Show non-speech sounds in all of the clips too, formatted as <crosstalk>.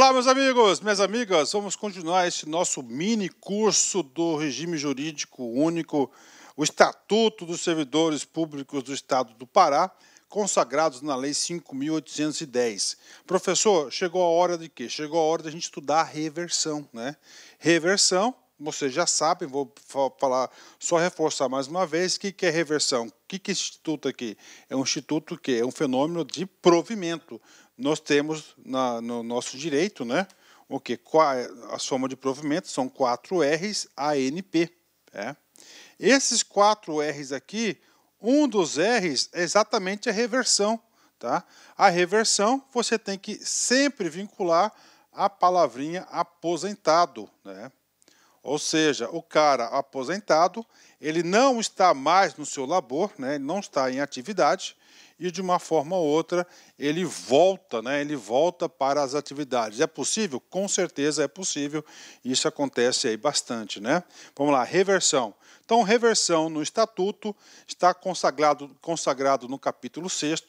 Olá, meus amigos, minhas amigas, vamos continuar este nosso mini curso do regime jurídico único, o Estatuto dos Servidores Públicos do Estado do Pará, consagrados na Lei 5.810. Professor, chegou a hora de quê? Chegou a hora da gente estudar a reversão, né? Reversão, vocês já sabem, vou falar, só reforçar mais uma vez, o que, que é reversão? O que, que é esse instituto aqui? É um instituto que é um fenômeno de provimento, nós temos na, no nosso direito, né? O que? A soma de provimento são 4 R's ANP. É? Esses 4 R's aqui, um dos R's é exatamente a reversão. Tá? A reversão você tem que sempre vincular a palavrinha aposentado. Né? Ou seja, o cara aposentado, ele não está mais no seu labor, né? ele não está em atividade, e de uma forma ou outra ele volta, né? Ele volta para as atividades. É possível? Com certeza é possível. Isso acontece aí bastante, né? Vamos lá, reversão. Então, reversão no estatuto está consagrado, consagrado no capítulo 6,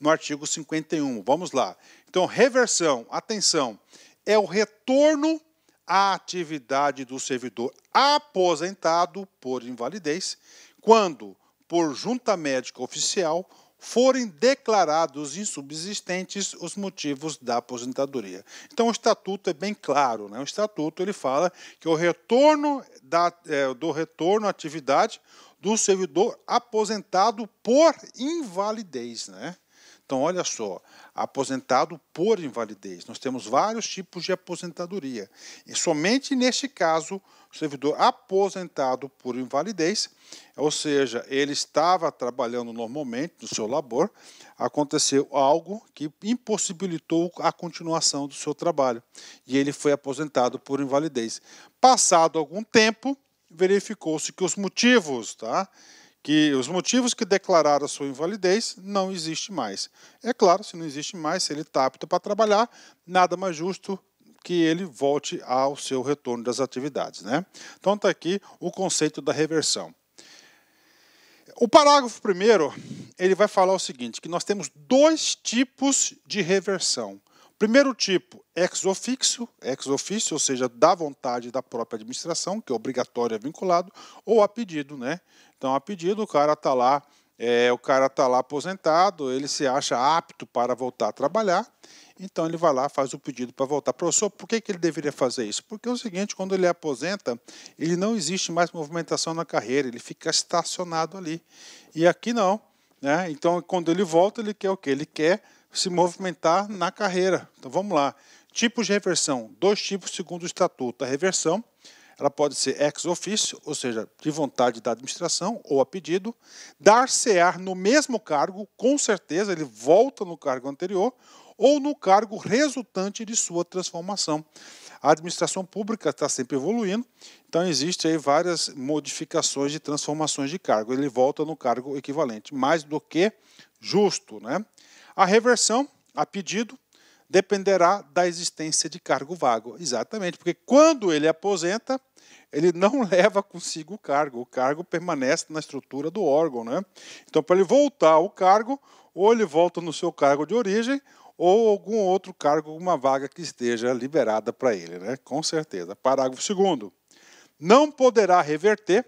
no artigo 51. Vamos lá. Então, reversão, atenção, é o retorno à atividade do servidor aposentado por invalidez quando, por junta médica oficial forem declarados insubsistentes os motivos da aposentadoria. Então o estatuto é bem claro, né? O estatuto ele fala que o retorno da, é, do retorno à atividade do servidor aposentado por invalidez, né? Então, olha só, aposentado por invalidez. Nós temos vários tipos de aposentadoria. E somente neste caso, o servidor aposentado por invalidez, ou seja, ele estava trabalhando normalmente no seu labor, aconteceu algo que impossibilitou a continuação do seu trabalho e ele foi aposentado por invalidez. Passado algum tempo, verificou-se que os motivos, tá? que os motivos que declararam sua invalidez não existe mais. É claro, se não existe mais, se ele está apto para trabalhar, nada mais justo que ele volte ao seu retorno das atividades. Né? Então está aqui o conceito da reversão. O parágrafo primeiro ele vai falar o seguinte, que nós temos dois tipos de reversão. Primeiro tipo, ex officio, ex officio, ou seja, da vontade da própria administração, que é obrigatório, é vinculado, ou a pedido, né? Então, a pedido, o cara está lá, é, o cara está lá aposentado, ele se acha apto para voltar a trabalhar, então ele vai lá, faz o pedido para voltar. Professor, por que, que ele deveria fazer isso? Porque é o seguinte, quando ele aposenta, ele não existe mais movimentação na carreira, ele fica estacionado ali. E aqui não. Né? Então, quando ele volta, ele quer o quê? Ele quer se movimentar na carreira. Então vamos lá. Tipos de reversão, dois tipos segundo o estatuto. A reversão, ela pode ser ex officio, ou seja, de vontade da administração ou a pedido, dar-se-ar no mesmo cargo, com certeza ele volta no cargo anterior, ou no cargo resultante de sua transformação. A administração pública está sempre evoluindo, então existe aí várias modificações de transformações de cargo. Ele volta no cargo equivalente, mais do que justo, né? A reversão, a pedido, dependerá da existência de cargo vago. Exatamente, porque quando ele aposenta, ele não <laughs> leva consigo o cargo, o cargo permanece na estrutura do órgão. Né? Então, para ele voltar ao cargo, ou ele volta no seu cargo de origem, ou algum outro cargo, alguma vaga que esteja liberada para ele, né? com certeza. Parágrafo 2. Não poderá reverter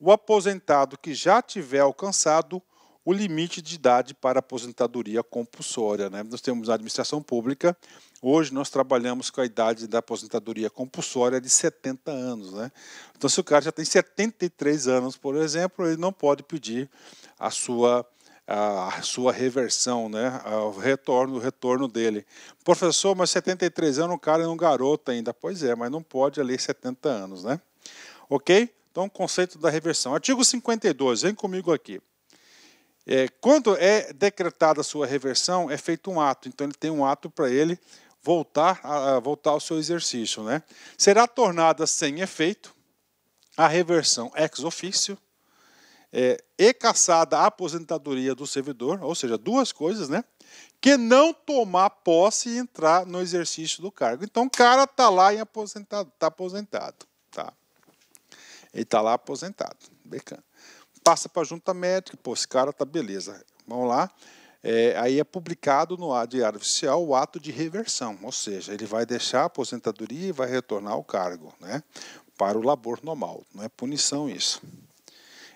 o aposentado que já tiver alcançado o limite de idade para aposentadoria compulsória. Né? Nós temos a administração pública, hoje nós trabalhamos com a idade da aposentadoria compulsória de 70 anos. Né? Então, se o cara já tem 73 anos, por exemplo, ele não pode pedir a sua a sua reversão, né? o retorno, o retorno dele. Professor, mas 73 anos, o cara é um garoto ainda. Pois é, mas não pode ali 70 anos, né? Ok? Então, o conceito da reversão. Artigo 52, vem comigo aqui. É, quando é decretada a sua reversão, é feito um ato. Então ele tem um ato para ele voltar, a, a, voltar ao seu exercício. Né? Será tornada sem efeito a reversão ex officio é, e cassada a aposentadoria do servidor, ou seja, duas coisas, né? Que não tomar posse e entrar no exercício do cargo. Então o cara está lá em aposentado, está aposentado. Tá. Ele está lá aposentado, becana passa para a junta médica, pô, esse cara tá beleza, vamos lá. É, aí é publicado no Diário Oficial o ato de reversão, ou seja, ele vai deixar a aposentadoria e vai retornar ao cargo, né? Para o labor normal, não é punição isso.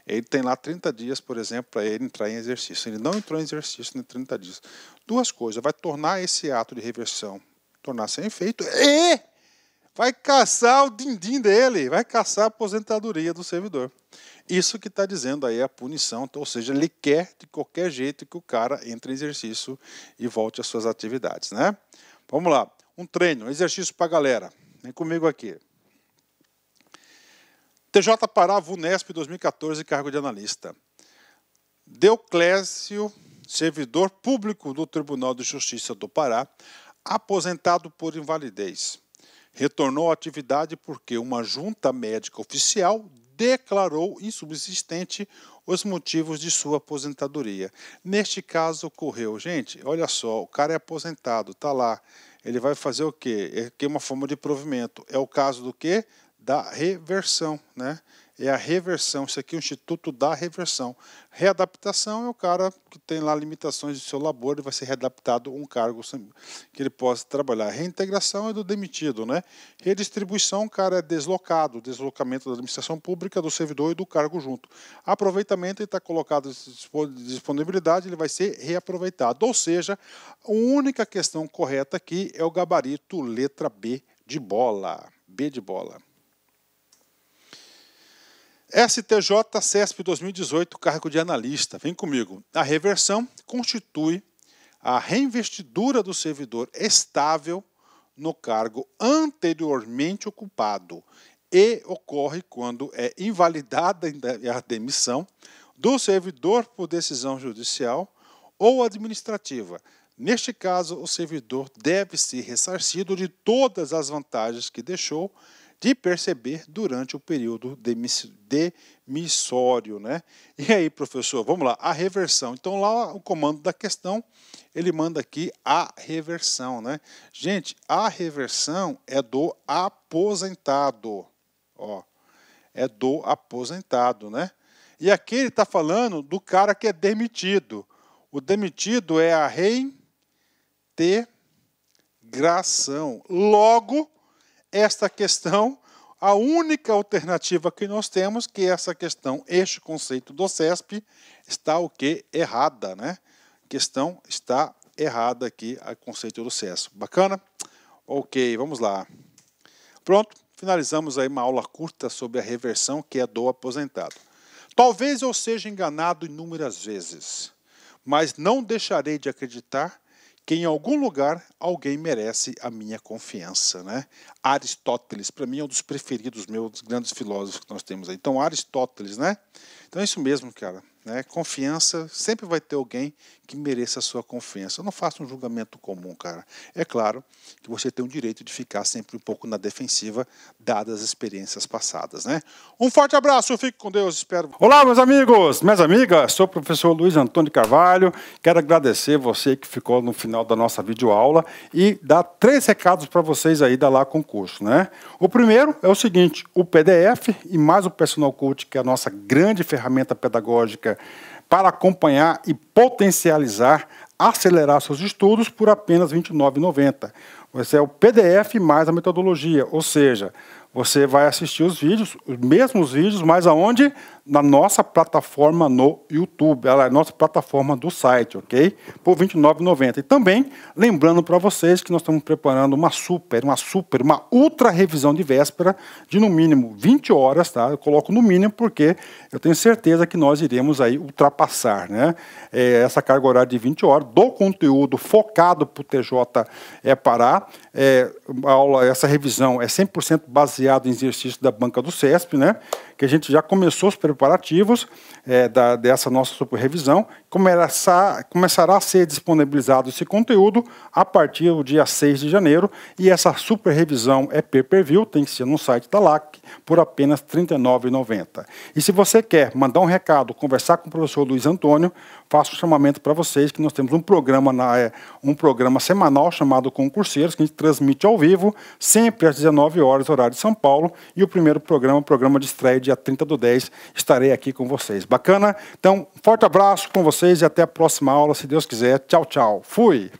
Ele tem lá 30 dias, por exemplo, para ele entrar em exercício. Ele não entrou em exercício em 30 dias. Duas coisas, vai tornar esse ato de reversão tornar sem efeito e vai caçar o dindim dele, vai caçar a aposentadoria do servidor. Isso que está dizendo aí a punição, ou seja, ele quer de qualquer jeito que o cara entre em exercício e volte às suas atividades, né? Vamos lá, um treino, um exercício para a galera. Vem comigo aqui. TJ Pará, VUNESP 2014, cargo de analista. Deuclésio, servidor público do Tribunal de Justiça do Pará, aposentado por invalidez Retornou à atividade porque uma junta médica oficial declarou insubsistente os motivos de sua aposentadoria. Neste caso ocorreu, gente, olha só, o cara é aposentado, tá lá. Ele vai fazer o quê? É que é uma forma de provimento. É o caso do quê? Da reversão, né? é a reversão. Isso aqui é o Instituto da Reversão. Readaptação é o cara que tem lá limitações do seu labor e vai ser readaptado a um cargo que ele possa trabalhar. Reintegração é do demitido, né? Redistribuição, o cara é deslocado, deslocamento da administração pública, do servidor e do cargo junto. Aproveitamento, ele está colocado disponibilidade, ele vai ser reaproveitado. Ou seja, a única questão correta aqui é o gabarito letra B de bola. B de bola. STJ CESP 2018, cargo de analista. Vem comigo. A reversão constitui a reinvestidura do servidor estável no cargo anteriormente ocupado e ocorre quando é invalidada é a demissão do servidor por decisão judicial ou administrativa. Neste caso, o servidor deve ser ressarcido de todas as vantagens que deixou de perceber durante o período demissório. Né? E aí, professor, vamos lá, a reversão. Então, lá o comando da questão, ele manda aqui a reversão. Né? Gente, a reversão é do aposentado. Ó, é do aposentado, né? E aqui ele está falando do cara que é demitido. O demitido é a reintegração. Logo, esta questão, a única alternativa que nós temos que é essa questão, este conceito do CESP está o que errada, né? A questão está errada aqui a conceito do CESP. Bacana? OK, vamos lá. Pronto, finalizamos aí uma aula curta sobre a reversão que é do aposentado. Talvez eu seja enganado inúmeras vezes, mas não deixarei de acreditar que em algum lugar alguém merece a minha confiança, né? Aristóteles, para mim é um dos preferidos meus, dos grandes filósofos que nós temos aí. Então Aristóteles, né? Então é isso mesmo, cara. Né? Confiança, sempre vai ter alguém que mereça a sua confiança. Eu não faço um julgamento comum, cara. É claro que você tem o direito de ficar sempre um pouco na defensiva, dadas as experiências passadas, né? Um forte abraço, fique com Deus, espero. Olá, meus amigos, minhas amigas, sou o professor Luiz Antônio Carvalho. Quero agradecer você que ficou no final da nossa videoaula e dar três recados para vocês aí da Lá Concurso, né? O primeiro é o seguinte: o PDF e mais o Personal Coach, que é a nossa grande ferramenta pedagógica para acompanhar e potencializar, acelerar seus estudos por apenas R$ 29,90. Esse é o PDF mais a metodologia, ou seja, você vai assistir os vídeos, os mesmos vídeos, mas aonde? na nossa plataforma no YouTube. Ela é a nossa plataforma do site, ok? Por R$ 29,90. E também, lembrando para vocês que nós estamos preparando uma super, uma super, uma ultra revisão de véspera de no mínimo 20 horas, tá? Eu coloco no mínimo porque eu tenho certeza que nós iremos aí ultrapassar, né? É, essa carga horária de 20 horas do conteúdo focado para o TJ é, Pará. É, aula, essa revisão é 100% baseada em exercício da banca do CESP, né? que a gente já começou os preparativos é, da, dessa nossa supervisão, Começa, começará a ser disponibilizado esse conteúdo a partir do dia 6 de janeiro e essa supervisão é pay-per-view, tem que ser no site da LAC, por apenas R$ 39,90. E se você quer mandar um recado, conversar com o professor Luiz Antônio, faço um chamamento para vocês que nós temos um programa, na, é, um programa semanal chamado Concurseiros, que a gente transmite ao vivo, sempre às 19 horas, horário de São Paulo, e o primeiro programa, o programa de estreia de dia 30 do 10, estarei aqui com vocês. Bacana? Então, forte abraço com vocês e até a próxima aula, se Deus quiser. Tchau, tchau. Fui!